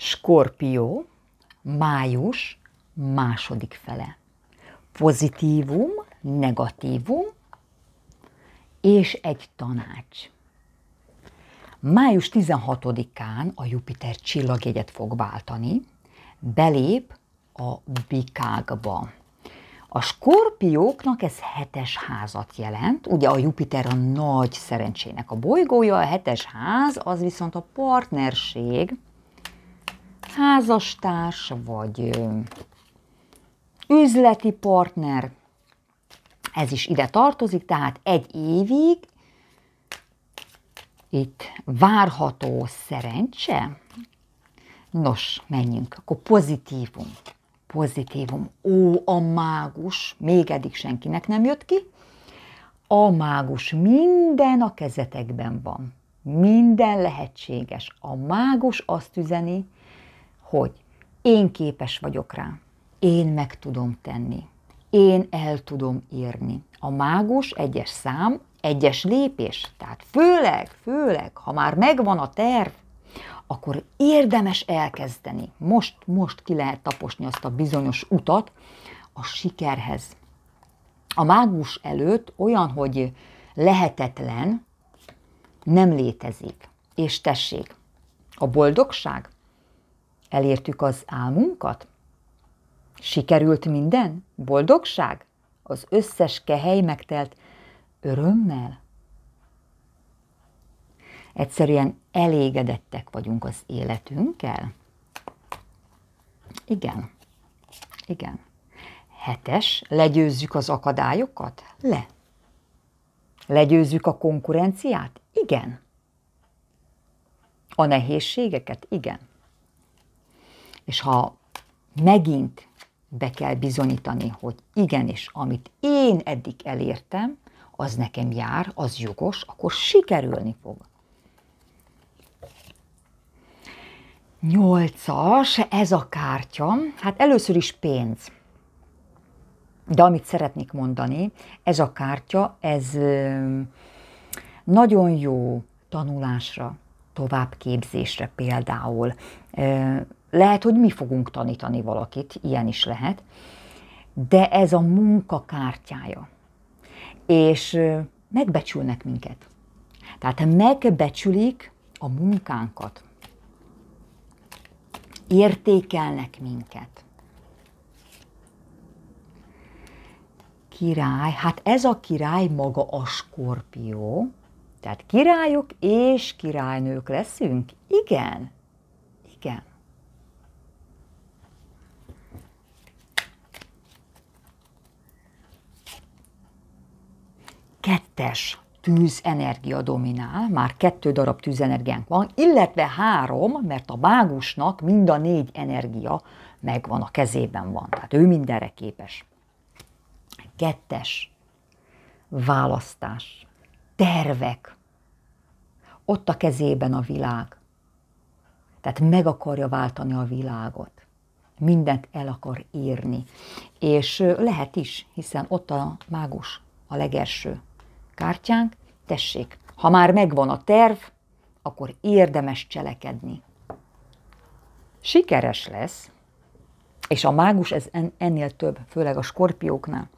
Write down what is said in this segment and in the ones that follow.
Skorpió, május második fele. Pozitívum, negatívum és egy tanács. Május 16-án a Jupiter csillagjegyet fog váltani, belép a bikákba. A skorpióknak ez hetes házat jelent, ugye a Jupiter a nagy szerencsének a bolygója, a hetes ház az viszont a partnerség, házastárs, vagy üzleti partner, ez is ide tartozik, tehát egy évig itt várható szerencse. Nos, menjünk, akkor pozitívum. Pozitívum. Ó, a mágus, még eddig senkinek nem jött ki. A mágus minden a kezetekben van. Minden lehetséges. A mágus azt üzeni, hogy én képes vagyok rá, én meg tudom tenni, én el tudom írni. A mágus egyes szám, egyes lépés, tehát főleg, főleg, ha már megvan a terv, akkor érdemes elkezdeni. Most, most ki lehet taposni azt a bizonyos utat a sikerhez. A mágus előtt olyan, hogy lehetetlen, nem létezik. És tessék, a boldogság Elértük az álmunkat? Sikerült minden? Boldogság? Az összes kehely megtelt örömmel? Egyszerűen elégedettek vagyunk az életünkkel? Igen. Igen. Hetes, legyőzzük az akadályokat? Le. Legyőzzük a konkurenciát? Igen. A nehézségeket? Igen. És ha megint be kell bizonyítani, hogy igenis, amit én eddig elértem, az nekem jár, az jogos, akkor sikerülni fog. Nyolcas, ez a kártya. Hát először is pénz. De amit szeretnék mondani, ez a kártya, ez nagyon jó tanulásra, továbbképzésre például. Lehet, hogy mi fogunk tanítani valakit, ilyen is lehet, de ez a munka kártyája. És megbecsülnek minket. Tehát megbecsülik a munkánkat. Értékelnek minket. Király, hát ez a király maga a skorpió. Tehát királyok és királynők leszünk? Igen. Igen. kettes tűzenergia dominál, már kettő darab tűzenergiánk van, illetve három, mert a mágusnak mind a négy energia megvan, a kezében van. Tehát ő mindenre képes. Kettes, választás, tervek, ott a kezében a világ. Tehát meg akarja váltani a világot. Mindent el akar írni. És lehet is, hiszen ott a mágus, a legelső, kártyánk, tessék, ha már megvan a terv, akkor érdemes cselekedni. Sikeres lesz, és a mágus ez ennél több, főleg a skorpióknál.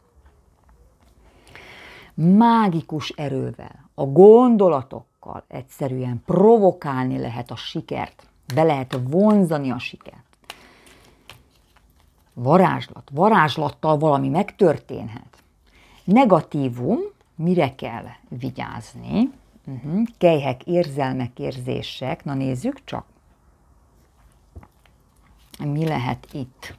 Mágikus erővel, a gondolatokkal egyszerűen provokálni lehet a sikert, be lehet vonzani a sikert. Varázslat, varázslattal valami megtörténhet. Negatívum, mire kell vigyázni. Uh-huh. Kejhek, érzelmek, érzések. Na nézzük csak, mi lehet itt,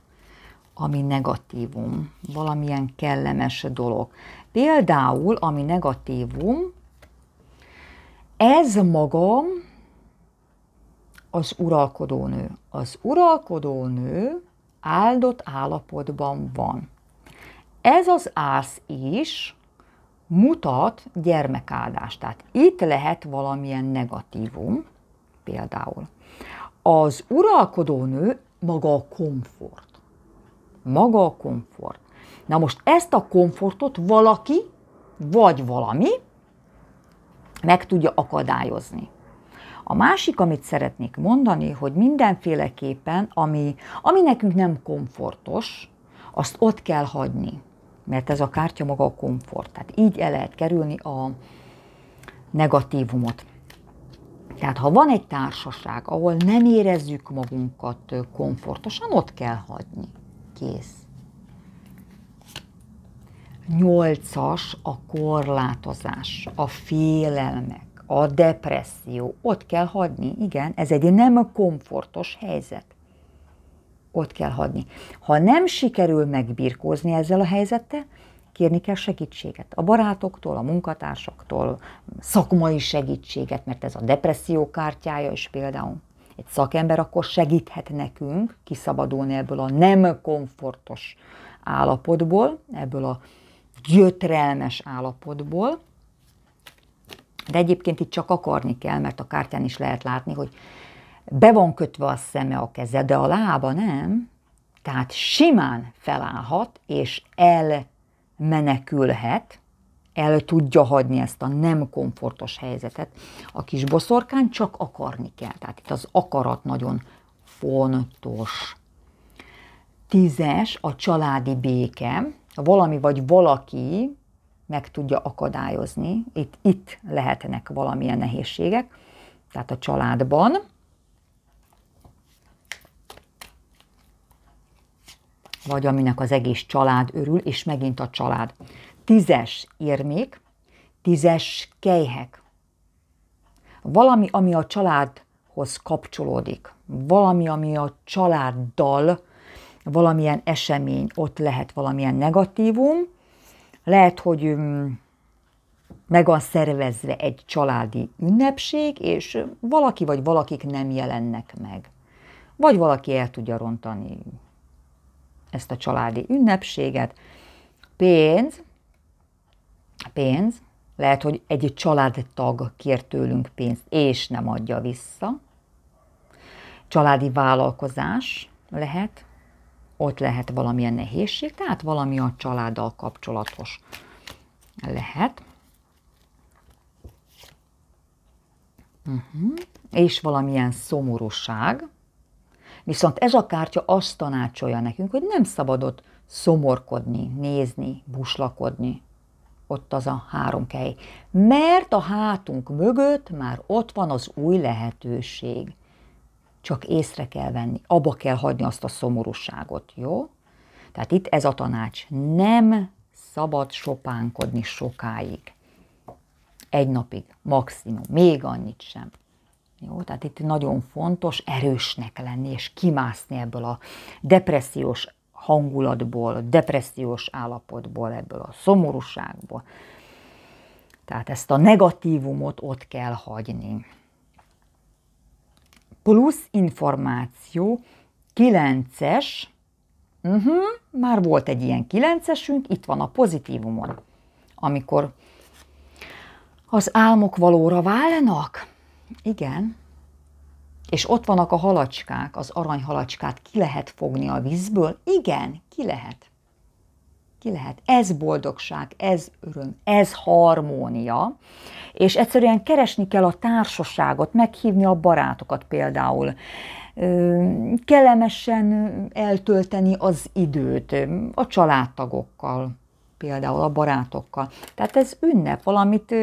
ami negatívum, valamilyen kellemes dolog. Például, ami negatívum, ez magam az uralkodónő. Az uralkodónő áldott állapotban van. Ez az ász is mutat gyermekáldást. Tehát itt lehet valamilyen negatívum, például. Az uralkodó nő maga a komfort. Maga a komfort. Na most ezt a komfortot valaki, vagy valami meg tudja akadályozni. A másik, amit szeretnék mondani, hogy mindenféleképpen, ami, ami nekünk nem komfortos, azt ott kell hagyni mert ez a kártya maga a komfort. Tehát így el lehet kerülni a negatívumot. Tehát ha van egy társaság, ahol nem érezzük magunkat komfortosan, ott kell hagyni. Kész. Nyolcas a korlátozás, a félelmek, a depresszió. Ott kell hagyni, igen, ez egy nem komfortos helyzet ott kell hagyni. Ha nem sikerül megbirkózni ezzel a helyzettel, kérni kell segítséget. A barátoktól, a munkatársaktól, szakmai segítséget, mert ez a depresszió kártyája is például. Egy szakember akkor segíthet nekünk kiszabadulni ebből a nem komfortos állapotból, ebből a gyötrelmes állapotból, de egyébként itt csak akarni kell, mert a kártyán is lehet látni, hogy be van kötve a szeme a keze, de a lába nem, tehát simán felállhat, és elmenekülhet, el tudja hagyni ezt a nem komfortos helyzetet. A kis boszorkány csak akarni kell, tehát itt az akarat nagyon fontos. Tízes a családi béke, valami vagy valaki meg tudja akadályozni, itt, itt lehetnek valamilyen nehézségek, tehát a családban vagy aminek az egész család örül, és megint a család. Tízes érmék, tízes kejhek. Valami, ami a családhoz kapcsolódik, valami, ami a családdal, valamilyen esemény, ott lehet valamilyen negatívum, lehet, hogy mm, meg van szervezve egy családi ünnepség, és valaki vagy valakik nem jelennek meg. Vagy valaki el tudja rontani ezt a családi ünnepséget. Pénz, pénz, lehet, hogy egy családtag kér tőlünk pénzt, és nem adja vissza. Családi vállalkozás lehet, ott lehet valamilyen nehézség, tehát valami a családdal kapcsolatos lehet. Uh-huh. És valamilyen szomorúság, Viszont ez a kártya azt tanácsolja nekünk, hogy nem szabadott szomorkodni, nézni, buslakodni. Ott az a három kely. Mert a hátunk mögött már ott van az új lehetőség. Csak észre kell venni, abba kell hagyni azt a szomorúságot, jó? Tehát itt ez a tanács. Nem szabad sopánkodni sokáig. Egy napig, maximum, még annyit sem. Jó, tehát itt nagyon fontos erősnek lenni, és kimászni ebből a depressziós hangulatból, depressziós állapotból, ebből a szomorúságból. Tehát ezt a negatívumot ott kell hagyni. Plusz információ, 9-es, uh-huh, mhm, már volt egy ilyen 9-esünk, itt van a pozitívumon. Amikor az álmok valóra válnak, igen. És ott vannak a halacskák, az aranyhalacskát ki lehet fogni a vízből? Igen, ki lehet. Ki lehet. Ez boldogság, ez öröm, ez harmónia. És egyszerűen keresni kell a társaságot, meghívni a barátokat például kellemesen eltölteni az időt a családtagokkal, például a barátokkal. Tehát ez ünnep, valamit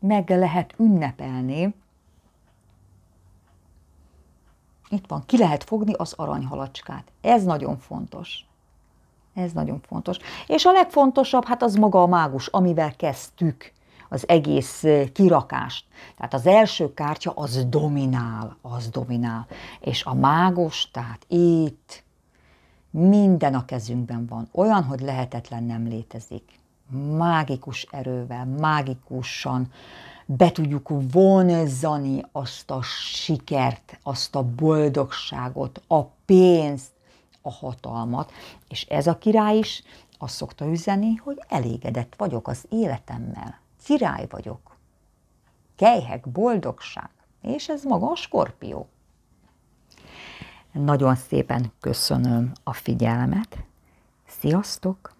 meg lehet ünnepelni, Itt van, ki lehet fogni az aranyhalacskát. Ez nagyon fontos. Ez nagyon fontos. És a legfontosabb, hát az maga a mágus, amivel kezdtük az egész kirakást. Tehát az első kártya az dominál, az dominál. És a mágus, tehát itt minden a kezünkben van. Olyan, hogy lehetetlen nem létezik. Mágikus erővel, mágikusan be tudjuk vonzani azt a sikert, azt a boldogságot, a pénzt, a hatalmat. És ez a király is azt szokta üzeni, hogy elégedett vagyok az életemmel, király vagyok. Kejhek, boldogság. És ez maga a skorpió. Nagyon szépen köszönöm a figyelmet. Sziasztok!